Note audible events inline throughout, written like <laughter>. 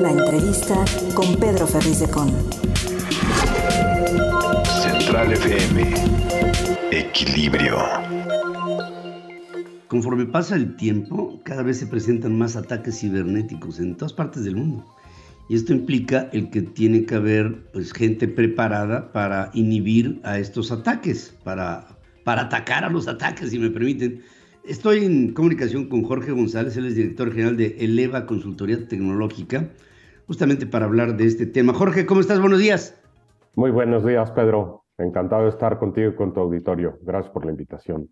La entrevista con Pedro Ferriz de Con. Central FM. Equilibrio. Conforme pasa el tiempo, cada vez se presentan más ataques cibernéticos en todas partes del mundo. Y esto implica el que tiene que haber pues, gente preparada para inhibir a estos ataques, para, para atacar a los ataques, si me permiten. Estoy en comunicación con Jorge González, él es director general de Eleva Consultoría Tecnológica, justamente para hablar de este tema. Jorge, ¿cómo estás? Buenos días. Muy buenos días, Pedro. Encantado de estar contigo y con tu auditorio. Gracias por la invitación.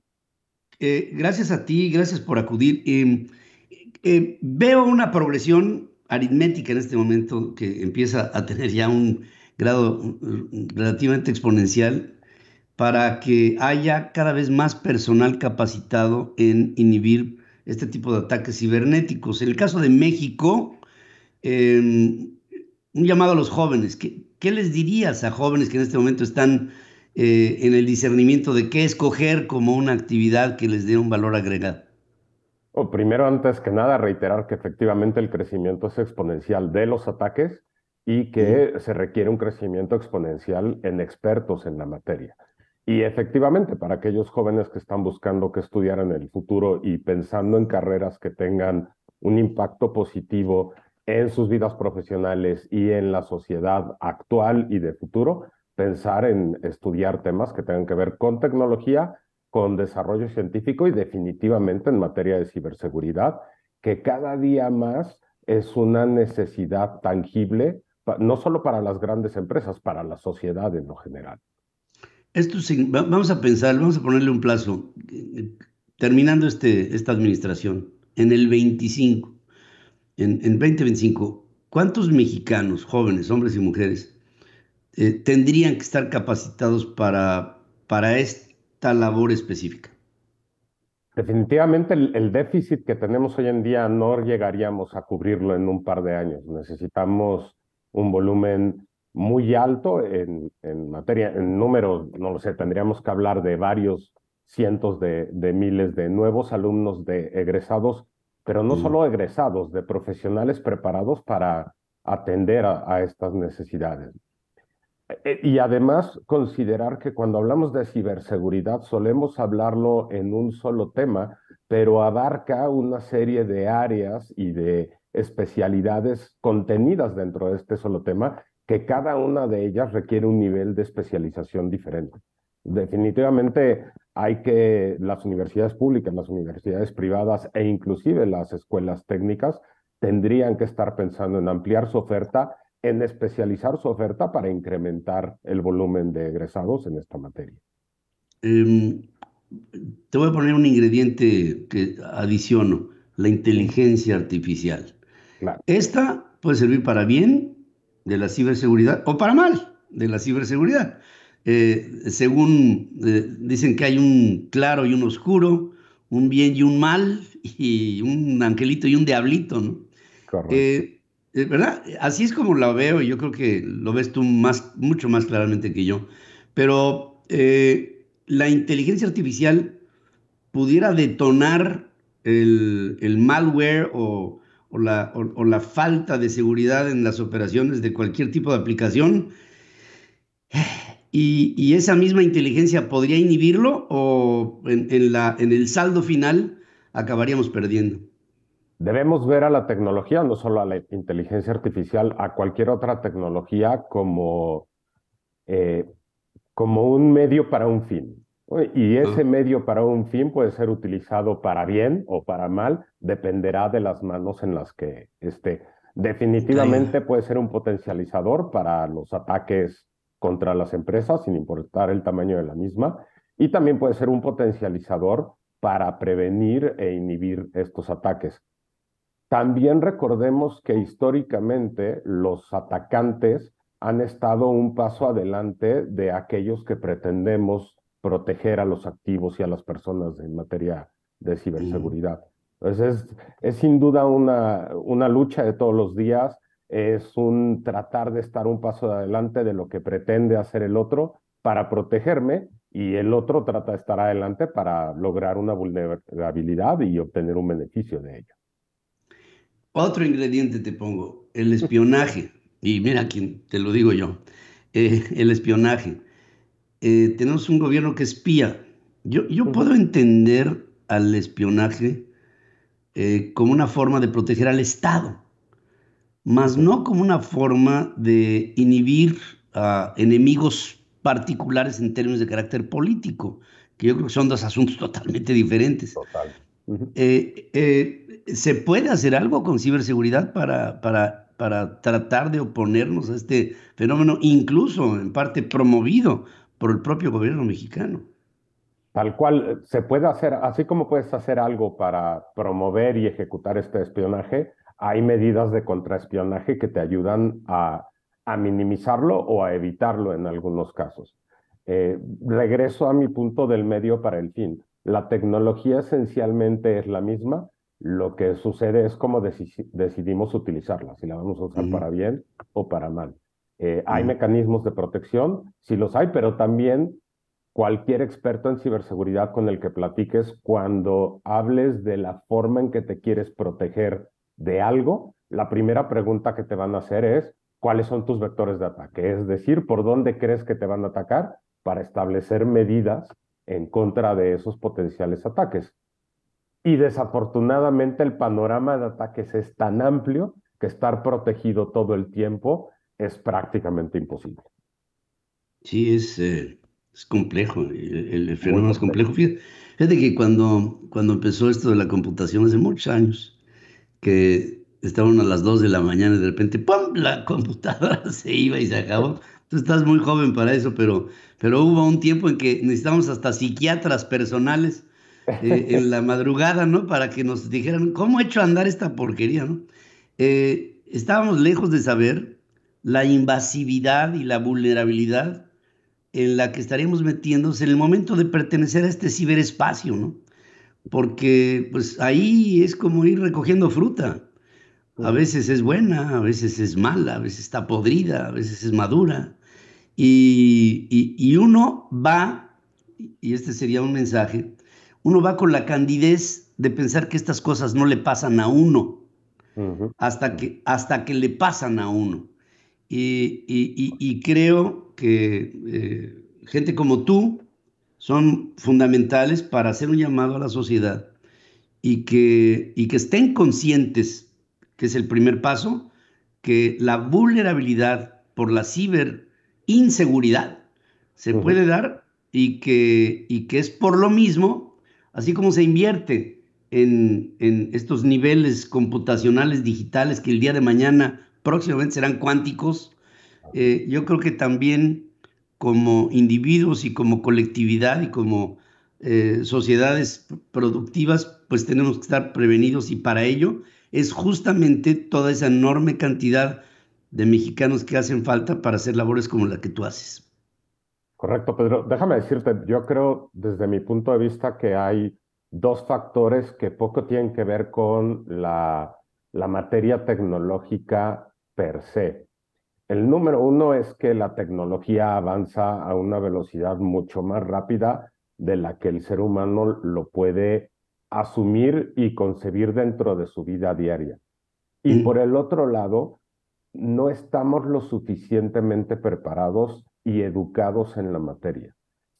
Eh, gracias a ti, gracias por acudir. Em, em, veo una progresión aritmética en este momento que empieza a tener ya un grado relativamente exponencial para que haya cada vez más personal capacitado en inhibir este tipo de ataques cibernéticos. En el caso de México, Em, un llamado a los jóvenes. ¿Qué, ¿Qué, les dirías a jóvenes que en este momento están eh, en el discernimiento de qué escoger como una actividad que les dé un valor agregado? Oh, primero, antes que nada, reiterar que efectivamente el crecimiento es exponencial de los ataques y que se requiere un crecimiento exponencial en expertos en la materia. Y efectivamente, para aquellos jóvenes que están buscando qué estudiar en el futuro y pensando en carreras que tengan un impacto positivo en sus vidas profesionales y en la sociedad actual y de futuro, pensar en estudiar temas que tengan que ver con tecnología, con desarrollo científico y definitivamente en materia de ciberseguridad, que cada día más es una necesidad tangible, no solo para las grandes empresas, para la sociedad en lo general. Esto vamos a pensar, vamos a ponerle un plazo, terminando este, esta administración, en el 25 en, 2025, ¿cuántos mexicanos, jóvenes, hombres y mujeres, eh, tendrían que estar capacitados para, para esta labor específica? Definitivamente el, déficit que tenemos hoy en día no llegaríamos a cubrirlo en un par de años. Necesitamos un volumen muy alto en, materia, en número, no lo sé, tendríamos que hablar de varios cientos de, de miles de nuevos alumnos de egresados pero no mm. solo egresados, de profesionales preparados para atender a, estas necesidades. E, e, y además considerar que cuando hablamos de ciberseguridad solemos hablarlo en un solo tema, pero abarca una serie de áreas y de especialidades contenidas dentro de este solo tema, que cada una de ellas requiere un nivel de especialización diferente definitivamente hay que las universidades públicas, las universidades privadas e inclusive las escuelas técnicas tendrían que estar pensando en ampliar su oferta, en especializar su oferta para incrementar el volumen de egresados en esta materia. Em, te voy a poner un ingrediente que adiciono, la inteligencia artificial. Esta puede servir para bien de la ciberseguridad o para mal de la ciberseguridad. Eh, según eh, dicen que hay un claro y un oscuro, un bien y un mal, y un angelito y un diablito, ¿no? Eh, Así es como la veo, y yo creo que lo ves tú más, mucho más claramente que yo. Pero la inteligencia artificial pudiera detonar el, malware o la falta de seguridad en las operaciones de cualquier tipo de aplicación y, esa misma inteligencia podría inhibirlo o en, el saldo final acabaríamos perdiendo. Debemos ver a la tecnología, no solo a la inteligencia artificial, a cualquier otra tecnología como, eh, como un medio para un fin. Y ese ah. medio para un fin puede ser utilizado para bien o para mal, dependerá de las manos en las que esté. Definitivamente puede ser un potencializador para los ataques contra las empresas, sin importar el tamaño de la misma, y también puede ser un potencializador para prevenir e inhibir estos ataques. También recordemos que históricamente los atacantes han estado un paso adelante de aquellos que pretendemos proteger a los activos y a las personas en materia de ciberseguridad. Entonces, es, sin duda una, una lucha de todos los días es un tratar de estar un paso adelante de lo que pretende hacer el otro para protegerme y el otro trata de estar adelante para lograr una vulnerabilidad y obtener un beneficio de ello. Otro ingrediente te pongo, el espionaje. <laughs> Y mira, quién te lo digo yo, eh, el espionaje. Eh, tenemos un gobierno que espía. Yo, puedo entender al espionaje eh, como una forma de proteger al Estado mas no como una forma de inhibir a enemigos particulares en términos de carácter político, que yo creo que son dos asuntos totalmente diferentes. Eh, eh, ¿Se puede hacer algo con ciberseguridad para, para tratar de oponernos a este fenómeno, incluso en parte promovido por el propio gobierno mexicano? Tal cual, eh, se puede hacer, así como puedes hacer algo para promover y ejecutar este espionaje, hay medidas de contraespionaje que te ayudan a, minimizarlo o a evitarlo en algunos casos. Eh, regreso a mi punto del medio para el fin. La tecnología esencialmente es la misma, lo que sucede es cómo decidimos utilizarla, si la vamos a usar para bien o para mal. Eh, hay mecanismos de protección, sí los hay, pero también cualquier experto en ciberseguridad con el que platiques, cuando hables de la forma en que te quieres proteger de algo, la primera pregunta que te van a hacer es cuáles son tus vectores de ataque, es decir, por dónde crees que te van a atacar para establecer medidas en contra de esos potenciales ataques. Y desafortunadamente el panorama de ataques es tan amplio que estar protegido todo el tiempo es prácticamente imposible. Sí, es, eh, es complejo, eh, el, fenómeno es complejo. Fíjate, fíjate, que cuando, cuando empezó esto de la computación hace muchos años, que estaban a las 2 de la mañana y de repente, ¡pum!, la computadora <laughs> se iba y se acabó. Tú estás muy joven para eso, pero, pero hubo un tiempo en que necesitábamos hasta psiquiatras personales eh, <laughs> en la madrugada, ¿no? Para que nos dijeran, ¿cómo he hecho andar esta porquería, ¿no? Eh, estábamos lejos de saber la invasividad y la vulnerabilidad en la que estaríamos metiéndose en el momento de pertenecer a este ciberespacio, ¿no? porque pues ahí es como ir recogiendo fruta. A veces es buena, a veces es mala, a veces está podrida, a veces es madura. Y, uno va, y este sería un mensaje, uno va con la candidez de pensar que estas cosas no le pasan a uno, hasta, que, hasta que le pasan a uno. Y, creo que eh, gente como tú, son fundamentales para hacer un llamado a la sociedad y que, y que estén conscientes, que es el primer paso, que la vulnerabilidad por la ciberinseguridad se puede dar y que, y que es por lo mismo, así como se invierte en, estos niveles computacionales digitales que el día de mañana próximamente serán cuánticos, eh, yo creo que también como individuos y como colectividad y como eh, sociedades productivas, pues tenemos que estar prevenidos y para ello es justamente toda esa enorme cantidad de mexicanos que hacen falta para hacer labores como la que tú haces. Correcto, Pedro. Déjame decirte, yo creo desde mi punto de vista que hay dos factores que poco tienen que ver con la materia tecnológica per se. El número uno es que la tecnología avanza a una velocidad mucho más rápida de la que el ser humano lo puede asumir y concebir dentro de su vida diaria. Y mm. por el otro lado, no estamos lo suficientemente preparados y educados en la materia.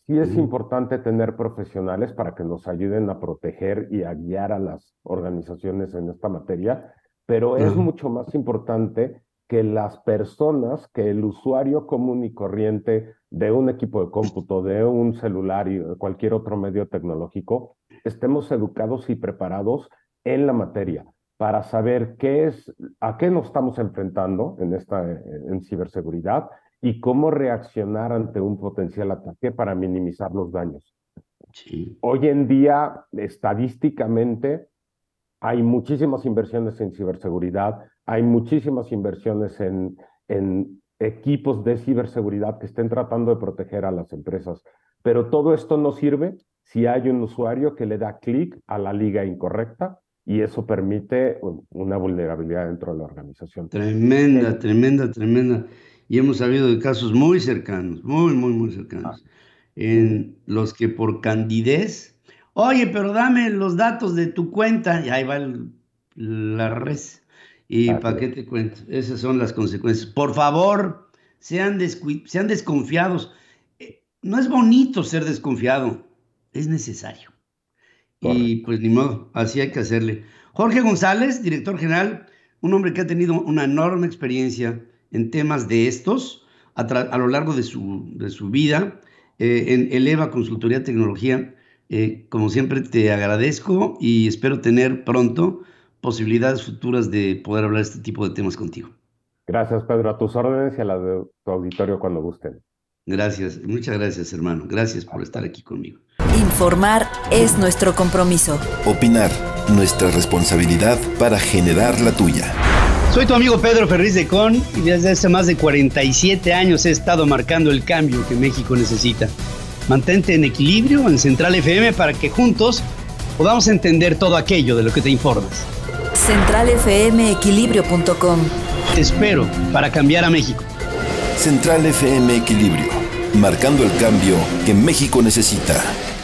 Sí es mm. importante tener profesionales para que nos ayuden a proteger y a guiar a las organizaciones en esta materia, pero es mucho más importante que las personas, que el usuario común y corriente de un equipo de cómputo, de un celular y cualquier otro medio tecnológico, estemos educados y preparados en la materia para saber qué es, a qué nos estamos enfrentando en esta eh, en ciberseguridad y cómo reaccionar ante un potencial ataque para minimizar los daños. Hoy en día, estadísticamente, hay muchísimas inversiones en ciberseguridad, hay muchísimas inversiones en, en equipos de ciberseguridad que estén tratando de proteger a las empresas. Pero todo esto no sirve si hay un usuario que le da clic a la liga incorrecta y eso permite um, una vulnerabilidad dentro de la organización. Tremenda, eh, tremenda, tremenda. Y hemos sabido de casos muy cercanos, muy, muy, muy cercanos, ah. en los que por candidez Oye, pero dame los datos de tu cuenta. Y ahí va la res. ¿Y ah, para qué te cuento? Esas son las consecuencias. Por favor, sean, desconfiados. Eh, no es bonito ser desconfiado, es necesario. Y pues ni modo, así hay que hacerle. Jorge González, director general, un hombre que ha tenido una enorme experiencia en temas de estos a, lo largo de su, vida eh, en Eleva Consultoría Tecnología eh, como siempre te agradezco y espero tener pronto posibilidades futuras de poder hablar este tipo de temas contigo. Gracias, Pedro, a tus órdenes y a la de tu auditorio cuando gusten. Gracias, muchas gracias, hermano. Gracias por estar aquí conmigo. Informar es nuestro compromiso. Opinar, nuestra responsabilidad para generar la tuya. Soy tu amigo Pedro Ferriz de Con y desde hace más de 47 años he estado marcando el cambio que México necesita. Mantente en equilibrio en Central FM para que juntos podamos entender todo aquello de lo que te informas. CentralFMEquilibrio.com Te espero para cambiar a México. Central FM Equilibrio, marcando el cambio que México necesita.